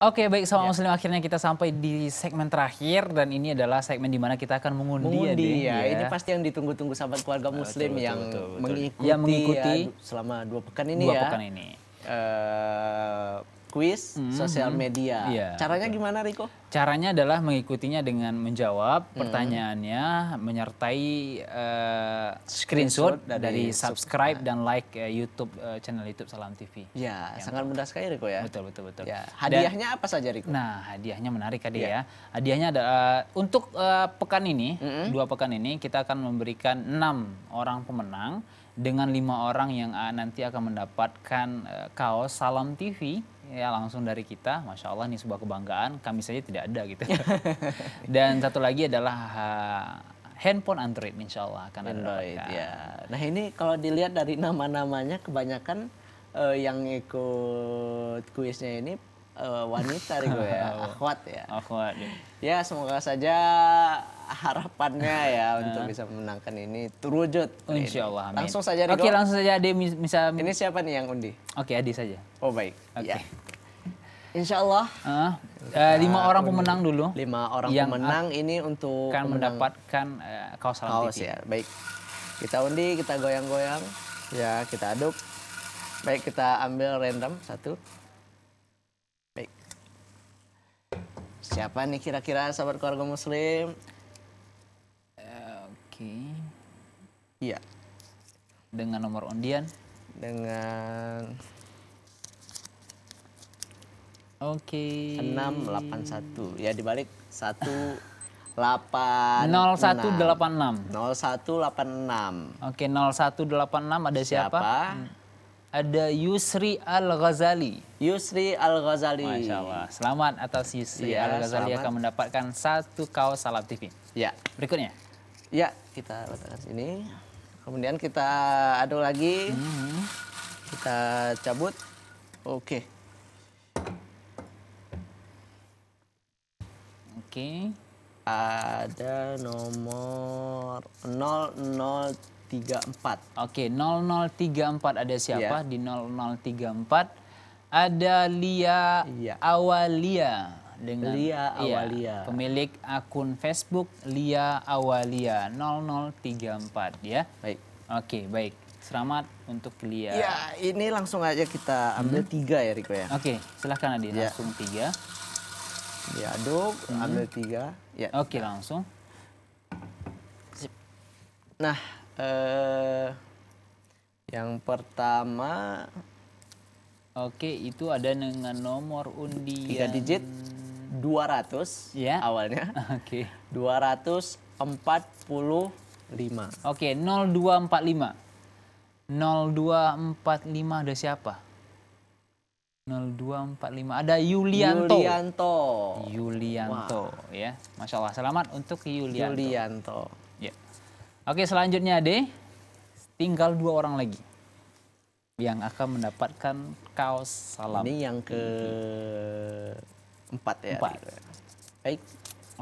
Oke, baik sama ya. Muslim akhirnya kita sampai di segmen terakhir dan ini adalah segmen di mana kita akan mengundi, mengundi ya, ya. Ini pasti yang ditunggu-tunggu sahabat keluarga Muslim betul, yang betul, betul, mengikuti, yang mengikuti ya, selama dua pekan ini dua ya. pekan ini. Uh, Quiz, -hmm. sosial media. Yeah, Caranya betul. gimana Riko? Caranya adalah mengikutinya dengan menjawab mm. pertanyaannya menyertai uh, screenshot, screenshot dari, dari subscribe dan like uh, YouTube uh, channel YouTube Salam TV. Ya, ya sangat mudah sekali Riko ya. Betul betul betul. Ya. Hadiahnya dan, apa saja Riko? Nah, hadiahnya menarik tadi ya. ya. Hadiahnya ada untuk uh, pekan ini, mm -hmm. dua pekan ini kita akan memberikan enam orang pemenang dengan lima orang yang nanti akan mendapatkan uh, kaos Salam TV ya langsung dari kita, masya Allah ini sebuah kebanggaan. Kami saja tidak ada gitu. Dan satu lagi adalah eh, handphone Android insya Allah akan Android ada ya. ya. Nah ini kalau dilihat dari nama-namanya kebanyakan uh, yang ikut kuisnya ini uh, wanita gue ya, akhwat ya. Akhwat. Ya. ya semoga saja harapannya ya untuk bisa memenangkan ini terwujud. Insya Allah. Amin. Langsung saja Oke, okay, langsung saja Adi bisa. Ini siapa nih yang undi? Oke, Adi saja. Oh baik. Oke. Okay. Ya. Yeah. Insya Allah. Uh, uh, eh, lima nah, orang pemenang dulu. Lima orang yang pemenang ini untuk akan mendapatkan uh, kaos salam kaos, ya, baik. Kita undi, kita goyang-goyang, ya kita aduk. Baik, kita ambil random satu. Baik. Siapa nih kira-kira sahabat keluarga muslim? okay. iya dengan nomor undian dengan Oke. Okay. 681. Ya dibalik 1 satu 0186. 0186. Oke, delapan 0186 ada siapa? siapa? Hmm. Ada Yusri Al-Ghazali. Yusri Al-Ghazali. Masya Allah. Selamat atas Yusri ya, Al-Ghazali akan mendapatkan satu kaos Salam TV. Ya. Berikutnya. Ya, kita letakkan sini. Kemudian kita aduk lagi. Hmm. Kita cabut. Oke. Okay. Oke. Okay. Ada nomor 0034. Oke, okay, 0034 ada siapa yeah. di 0034? Ada Lia yeah. Awalia dengan Lia iya, Awalia. Ya, pemilik akun Facebook Lia Awalia 0034 ya. Baik. Oke, baik. Selamat untuk Lia. Ya, ini langsung aja kita ambil hmm. tiga ya Riko ya. Oke, silahkan Adi. Ya. Langsung tiga. Diaduk, ya, hmm. ambil tiga. Ya. Oke, langsung. Nah, eh, yang pertama Oke, itu ada dengan nomor undian. Tiga digit. 200 ya. awalnya. Oke. Okay. 245. Oke, okay, 0245. 0245 ada siapa? 0245 ada Yulianto. Yulianto. Yulianto wow. ya. Masya Allah. Selamat untuk Yulianto. Yulianto. Ya. Oke, selanjutnya deh Tinggal dua orang lagi yang akan mendapatkan kaos salam. Ini yang ke Empat ya. Empat. Gitu. Baik.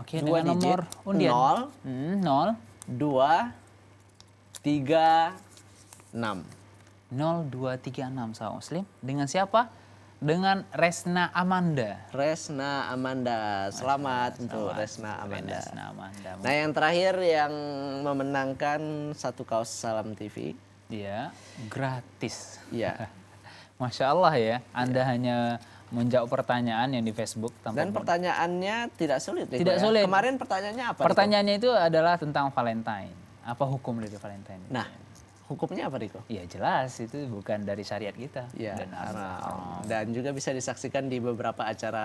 Oke, dua nomor undian. Nol. Hmm, nol. Dua. Tiga. Enam. Nol, dua, tiga, enam, sahabat muslim. Dengan siapa? Dengan Resna Amanda. Resna Amanda. Selamat untuk Resna Amanda. Resna Amanda. Nah yang terakhir yang memenangkan satu kaos Salam TV. Iya, gratis. Iya. Masya Allah ya, Anda ya. hanya menjawab pertanyaan yang di Facebook tanpa dan pertanyaannya tidak sulit tidak ya? sulit kemarin pertanyaannya apa pertanyaannya Riko? itu adalah tentang Valentine apa hukum dari Valentine nah hukumnya apa Riko? Iya jelas itu bukan dari syariat kita ya, dan haram. Dan juga bisa disaksikan di beberapa acara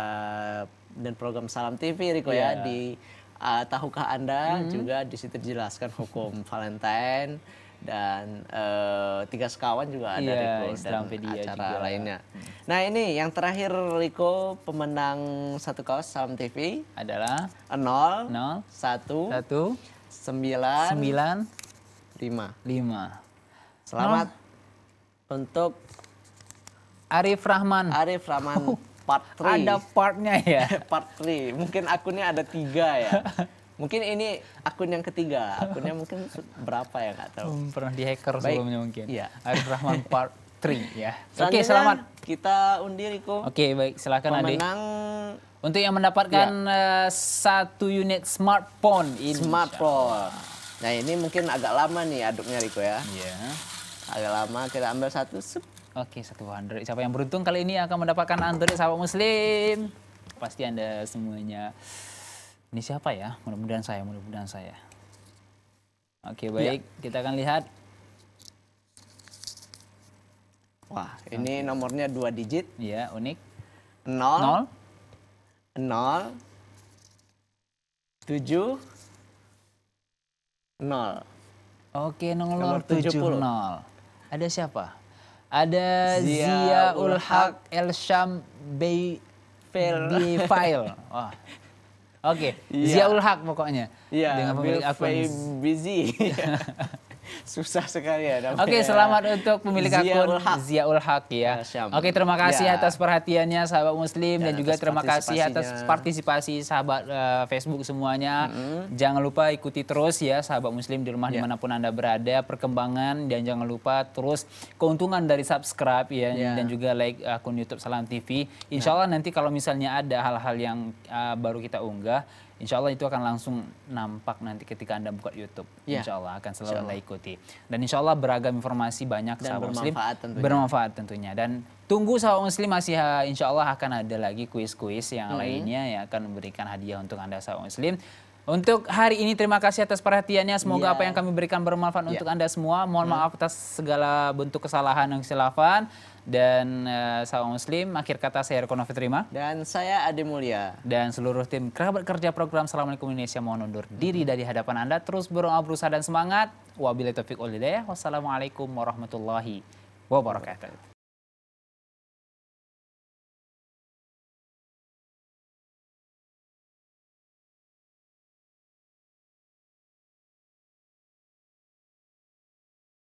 dan program Salam TV Riko ya, ya di uh, tahukah Anda mm -hmm. juga di situ dijelaskan hukum Valentine dan uh, tiga sekawan juga ada yeah, Riko dan acara juga. lainnya. Hmm. Nah ini yang terakhir Riko pemenang satu kaos Salam TV adalah 0, 0 1, 1 9, 9 5. 5. Selamat oh. untuk Arif Rahman. Arif Rahman uh. part Ada partnya ya? part 3. Mungkin akunnya ada tiga ya. Mungkin ini akun yang ketiga, akunnya mungkin berapa ya nggak tahu. Hmm, pernah dihacker sebelumnya mungkin. ya Arif Rahman part 3 ya. Oke, okay, selamat. Kita undi Riko. Oke, okay, baik, silakan Adi. Pemenang untuk yang mendapatkan ya. uh, satu unit smartphone ini. Smartphone. Nah, ini mungkin agak lama nih aduknya Riko ya. Iya. Agak lama kita ambil satu sub Oke, satu Android. Siapa yang beruntung kali ini akan mendapatkan Android sahabat muslim? Pasti Anda semuanya ini siapa ya? Mudah-mudahan saya, mudah-mudahan saya. Oke, iya. baik. Ya. Kita akan lihat. Wah, ini Oke. nomornya dua digit. Iya, unik. 0 0 0 7 0. Oke, nomor, nomor 70. 0. Ada siapa? Ada Zia Zia Ulhaq Elsham Bay File. File. Wah, Oke, okay. Iya. yeah. Ziaul Haq pokoknya. Iya, yeah, Bill Faye Busy. Susah sekali ya. Oke, Oke, selamat untuk pemilik Zia akun Ziaul Haq ya. Oke, Oke, terima kasih ya. atas perhatiannya sahabat muslim dan, dan juga terima kasih atas partisipasi sahabat uh, Facebook semuanya. Mm -hmm. Jangan lupa ikuti terus ya sahabat muslim di rumah yeah. dimanapun Anda berada perkembangan dan jangan lupa terus keuntungan dari subscribe ya yeah. dan juga like akun YouTube Salam TV. Insya Allah yeah. nanti kalau misalnya ada hal-hal yang uh, baru kita unggah Insya Allah itu akan langsung nampak nanti ketika Anda buka YouTube. Ya. Insya Allah akan selalu Allah. Anda ikuti. Dan insya Allah beragam informasi banyak Dan sahabat bermanfaat muslim. Tentunya. Bermanfaat tentunya. Dan tunggu sahabat muslim masih insya Allah akan ada lagi kuis-kuis yang hmm. lainnya yang akan memberikan hadiah untuk Anda sahabat muslim. Untuk hari ini terima kasih atas perhatiannya. Semoga yeah. apa yang kami berikan bermanfaat yeah. untuk Anda semua. Mohon hmm. maaf atas segala bentuk kesalahan dan kesilapan dan uh, eh, sama muslim. Akhir kata saya Erkono Fitrima. Dan saya Ade Mulia. Dan seluruh tim kerabat kerja program Assalamualaikum Indonesia mohon undur diri mm-hmm. dari hadapan Anda. Terus berdoa berusaha dan semangat. Wabillahi topik wal hidayah. Wassalamualaikum warahmatullahi wabarakatuh.